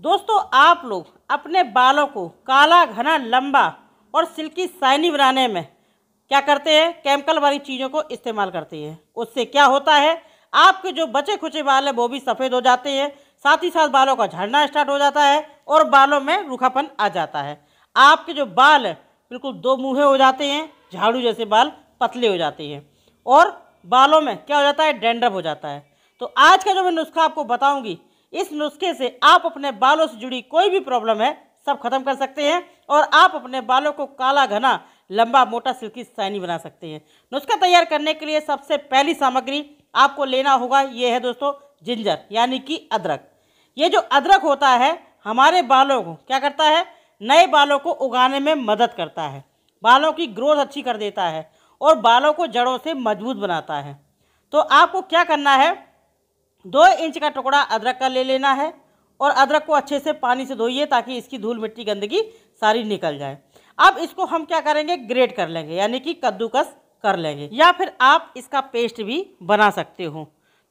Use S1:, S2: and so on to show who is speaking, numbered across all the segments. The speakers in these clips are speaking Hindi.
S1: दोस्तों आप लोग अपने बालों को काला घना लंबा और सिल्की साइनी बनाने में क्या करते हैं केमिकल वाली चीज़ों को इस्तेमाल करते हैं उससे क्या होता है आपके जो बचे खुचे बाल हैं वो भी सफ़ेद हो जाते हैं साथ ही साथ बालों का झड़ना स्टार्ट हो जाता है और बालों में रूखापन आ जाता है आपके जो बाल बिल्कुल दो मुँहे हो जाते हैं झाड़ू जैसे बाल पतले हो जाते हैं और बालों में क्या हो जाता है डेंड्रफ हो जाता है तो आज का जो मैं नुस्खा आपको बताऊंगी इस नुस्खे से आप अपने बालों से जुड़ी कोई भी प्रॉब्लम है सब खत्म कर सकते हैं और आप अपने बालों को काला घना लंबा मोटा सिल्की साइनी बना सकते हैं नुस्खा तैयार करने के लिए सबसे पहली सामग्री आपको लेना होगा ये है दोस्तों जिंजर यानी कि अदरक ये जो अदरक होता है हमारे बालों को क्या करता है नए बालों को उगाने में मदद करता है बालों की ग्रोथ अच्छी कर देता है और बालों को जड़ों से मजबूत बनाता है तो आपको क्या करना है दो इंच का टुकड़ा अदरक का ले लेना है और अदरक को अच्छे से पानी से धोइए ताकि इसकी धूल मिट्टी गंदगी सारी निकल जाए अब इसको हम क्या करेंगे ग्रेट कर लेंगे यानी कि कद्दूकस कर लेंगे या फिर आप इसका पेस्ट भी बना सकते हो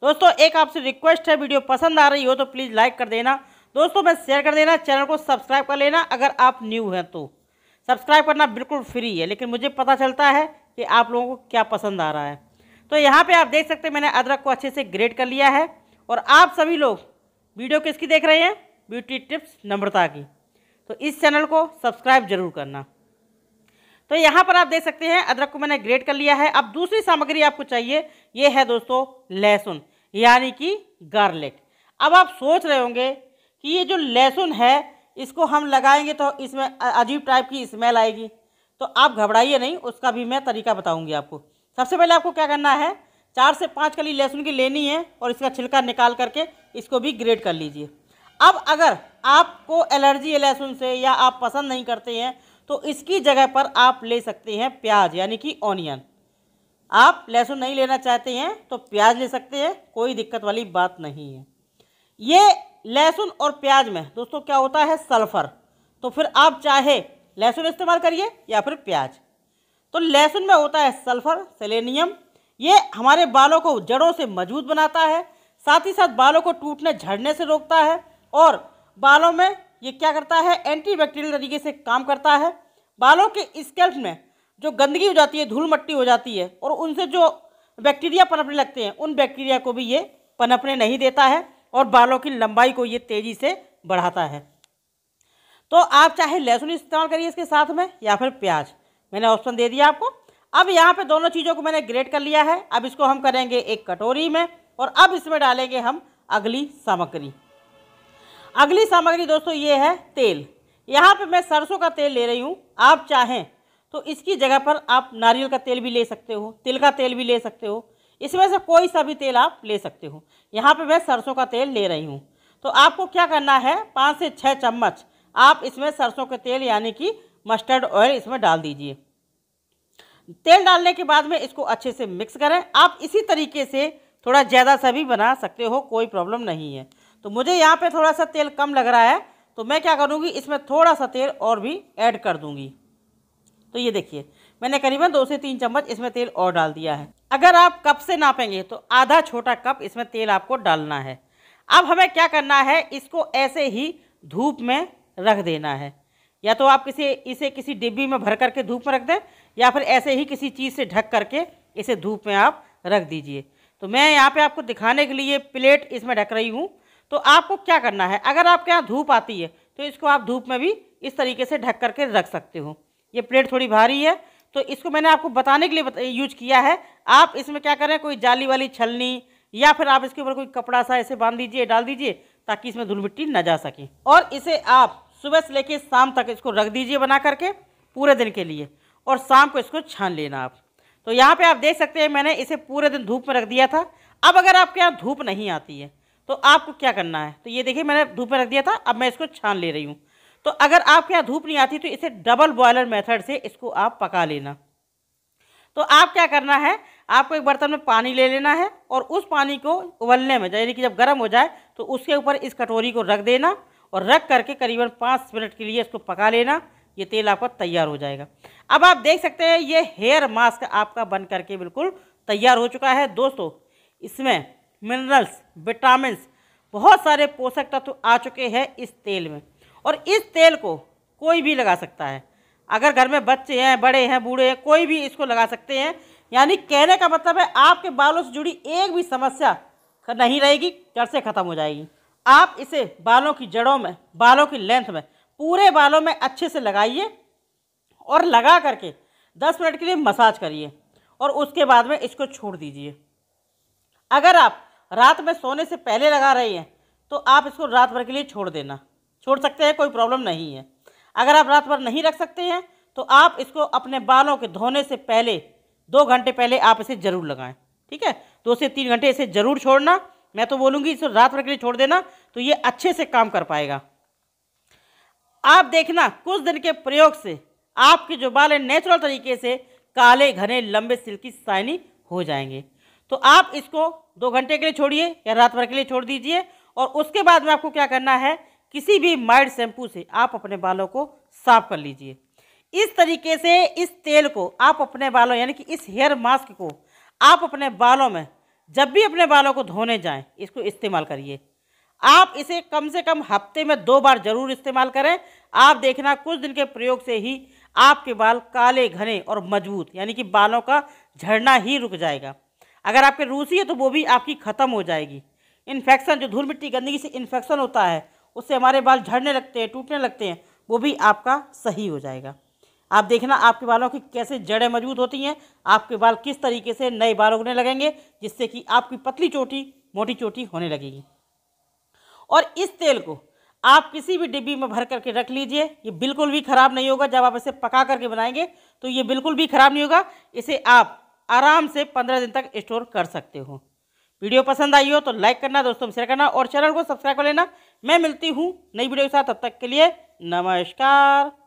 S1: दोस्तों एक आपसे रिक्वेस्ट है वीडियो पसंद आ रही हो तो प्लीज़ लाइक कर देना दोस्तों मैं शेयर कर देना चैनल को सब्सक्राइब कर लेना अगर आप न्यू हैं तो सब्सक्राइब करना बिल्कुल फ्री है लेकिन मुझे पता चलता है कि आप लोगों को क्या पसंद आ रहा है तो यहाँ पे आप देख सकते हैं मैंने अदरक को अच्छे से ग्रेट कर लिया है और आप सभी लोग वीडियो किसकी देख रहे हैं ब्यूटी टिप्स नम्रता की तो इस चैनल को सब्सक्राइब जरूर करना तो यहाँ पर आप देख सकते हैं अदरक को मैंने ग्रेट कर लिया है अब दूसरी सामग्री आपको चाहिए ये है दोस्तों लहसुन यानी कि गार्लिक अब आप सोच रहे होंगे कि ये जो लहसुन है इसको हम लगाएंगे तो इसमें अजीब टाइप की स्मेल आएगी तो आप घबराइए नहीं उसका भी मैं तरीका बताऊंगी आपको सबसे पहले आपको क्या करना है चार से पाँच कली लहसुन की लेनी है और इसका छिलका निकाल करके इसको भी ग्रेड कर लीजिए अब अगर आपको एलर्जी है लहसुन से या आप पसंद नहीं करते हैं तो इसकी जगह पर आप ले सकते हैं प्याज यानी कि ऑनियन आप लहसुन नहीं लेना चाहते हैं तो प्याज ले सकते हैं कोई दिक्कत वाली बात नहीं है ये लहसुन और प्याज में दोस्तों क्या होता है सल्फ़र तो फिर आप चाहे लहसुन इस्तेमाल करिए या फिर प्याज तो लहसुन में होता है सल्फर सेलेनियम ये हमारे बालों को जड़ों से मजबूत बनाता है साथ ही साथ बालों को टूटने झड़ने से रोकता है और बालों में ये क्या करता है एंटी बैक्टीरियल तरीके से काम करता है बालों के स्कैल्प में जो गंदगी हो जाती है धूल मट्टी हो जाती है और उनसे जो बैक्टीरिया पनपने लगते हैं उन बैक्टीरिया को भी ये पनपने नहीं देता है और बालों की लंबाई को ये तेज़ी से बढ़ाता है तो आप चाहे लहसुन इस्तेमाल करिए इसके साथ में या फिर प्याज मैंने ऑप्शन दे दिया आपको अब यहाँ पे दोनों चीज़ों को मैंने ग्रेट कर लिया है अब इसको हम करेंगे एक कटोरी में और अब इसमें डालेंगे हम अगली सामग्री अगली सामग्री दोस्तों ये है तेल यहाँ पे मैं सरसों का तेल ले रही हूँ आप चाहें तो इसकी जगह पर आप नारियल का तेल भी ले सकते हो तिल का तेल भी ले सकते हो इसमें से कोई सा भी तेल आप ले सकते हो यहाँ पे मैं सरसों का तेल ले रही हूँ तो आपको क्या करना है पाँच से छः चम्मच आप इसमें सरसों का तेल यानी कि मस्टर्ड ऑयल इसमें डाल दीजिए तेल डालने के बाद में इसको अच्छे से मिक्स करें आप इसी तरीके से थोड़ा ज़्यादा सा भी बना सकते हो कोई प्रॉब्लम नहीं है तो मुझे यहाँ पे थोड़ा सा तेल कम लग रहा है तो मैं क्या करूँगी इसमें थोड़ा सा तेल और भी ऐड कर दूँगी तो ये देखिए मैंने करीबन दो से तीन चम्मच इसमें तेल और डाल दिया है अगर आप कप से नापेंगे तो आधा छोटा कप इसमें तेल आपको डालना है अब हमें क्या करना है इसको ऐसे ही धूप में रख देना है या तो आप किसी इसे किसी डिब्बी में भर करके धूप में रख दें या फिर ऐसे ही किसी चीज़ से ढक करके इसे धूप में आप रख दीजिए तो मैं यहाँ पे आपको दिखाने के लिए प्लेट इसमें ढक रही हूँ तो आपको क्या करना है अगर आपके यहाँ धूप आती है तो इसको आप धूप में भी इस तरीके से ढक करके रख सकते हो ये प्लेट थोड़ी भारी है तो इसको मैंने आपको बताने के लिए यूज किया है आप इसमें क्या करें कोई जाली वाली छलनी या फिर आप इसके ऊपर कोई कपड़ा सा ऐसे बांध दीजिए डाल दीजिए ताकि इसमें धूल मिट्टी ना जा सके और इसे आप सुबह से लेके शाम तक इसको रख दीजिए बना करके पूरे दिन के लिए और शाम को इसको छान लेना आप तो यहाँ पे आप देख सकते हैं मैंने इसे पूरे दिन धूप में रख दिया था अब अगर आपके यहाँ धूप नहीं आती है तो आपको क्या करना है तो ये देखिए मैंने धूप में रख दिया था अब मैं इसको छान ले रही हूँ तो अगर आपके यहाँ धूप नहीं आती तो इसे डबल बॉयलर मेथड से इसको आप पका लेना तो आप क्या करना है आपको एक बर्तन में पानी ले लेना है और उस पानी को उबलने में यानी कि जब गर्म हो जाए तो उसके ऊपर इस कटोरी को रख देना और रख करके करीबन पाँच मिनट के लिए इसको पका लेना ये तेल आपका तैयार हो जाएगा अब आप देख सकते हैं ये हेयर मास्क आपका बन करके बिल्कुल तैयार हो चुका है दोस्तों इसमें मिनरल्स विटामिन बहुत सारे पोषक तत्व आ चुके हैं इस तेल में और इस तेल को कोई भी लगा सकता है अगर घर में बच्चे हैं बड़े हैं बूढ़े हैं कोई भी इसको लगा सकते हैं यानी कहने का मतलब है आपके बालों से जुड़ी एक भी समस्या नहीं रहेगी घर से ख़त्म हो जाएगी आप इसे बालों की जड़ों में बालों की लेंथ में पूरे बालों में अच्छे से लगाइए और लगा करके दस मिनट के लिए मसाज करिए और उसके बाद में इसको छोड़ दीजिए अगर आप रात में सोने से पहले लगा रहे हैं तो आप इसको रात भर के लिए छोड़ देना छोड़ सकते हैं कोई प्रॉब्लम नहीं है अगर आप रात भर नहीं रख सकते हैं तो आप इसको अपने बालों के धोने से पहले दो घंटे पहले आप इसे ज़रूर लगाएं ठीक है दो से तीन घंटे इसे ज़रूर छोड़ना मैं तो बोलूँगी इसको रात भर के लिए छोड़ देना तो ये अच्छे से काम कर पाएगा आप देखना कुछ दिन के प्रयोग से आपके जो बाल है नेचुरल तरीके से काले घने लंबे सिल्की साइनी हो जाएंगे तो आप इसको दो घंटे के लिए छोड़िए या रात भर के लिए छोड़ दीजिए और उसके बाद में आपको क्या करना है किसी भी माइल्ड शैम्पू से आप अपने बालों को साफ कर लीजिए इस तरीके से इस तेल को आप अपने बालों यानी कि इस हेयर मास्क को आप अपने बालों में जब भी अपने बालों को धोने जाएं इसको इस्तेमाल करिए आप इसे कम से कम हफ्ते में दो बार ज़रूर इस्तेमाल करें आप देखना कुछ दिन के प्रयोग से ही आपके बाल काले घने और मजबूत यानी कि बालों का झड़ना ही रुक जाएगा अगर आपके रूसी है तो वो भी आपकी ख़त्म हो जाएगी इन्फेक्शन जो धूल मिट्टी गंदगी से इन्फेक्शन होता है उससे हमारे बाल झड़ने लगते हैं टूटने लगते हैं वो भी आपका सही हो जाएगा आप देखना आपके बालों की कैसे जड़ें मजबूत होती हैं आपके बाल किस तरीके से नए बाल उगने लगेंगे जिससे कि आपकी पतली चोटी मोटी चोटी होने लगेगी और इस तेल को आप किसी भी डिब्बी में भर करके रख लीजिए ये बिल्कुल भी ख़राब नहीं होगा जब आप इसे पका करके बनाएंगे तो ये बिल्कुल भी ख़राब नहीं होगा इसे आप आराम से पंद्रह दिन तक स्टोर कर सकते हो वीडियो पसंद आई हो तो लाइक करना दोस्तों में शेयर करना और चैनल को सब्सक्राइब कर लेना मैं मिलती हूँ नई वीडियो के साथ तब तक के लिए नमस्कार